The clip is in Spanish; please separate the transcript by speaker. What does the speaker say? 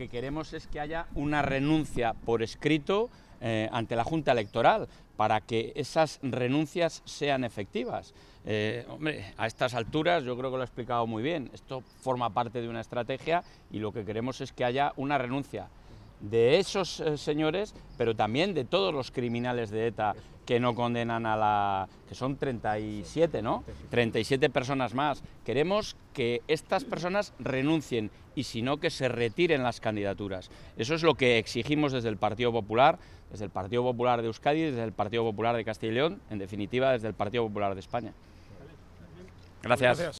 Speaker 1: que queremos es que haya una renuncia por escrito eh, ante la Junta Electoral para que esas renuncias sean efectivas. Eh, a estas alturas yo creo que lo he explicado muy bien. Esto forma parte de una estrategia y lo que queremos es que haya una renuncia de esos eh, señores, pero también de todos los criminales de ETA que no condenan a la... que son 37, ¿no? 37 personas más. Queremos que estas personas renuncien y si no que se retiren las candidaturas. Eso es lo que exigimos desde el Partido Popular, desde el Partido Popular de Euskadi, desde el Partido Popular de Castilla y León, en definitiva desde el Partido Popular de España. Gracias.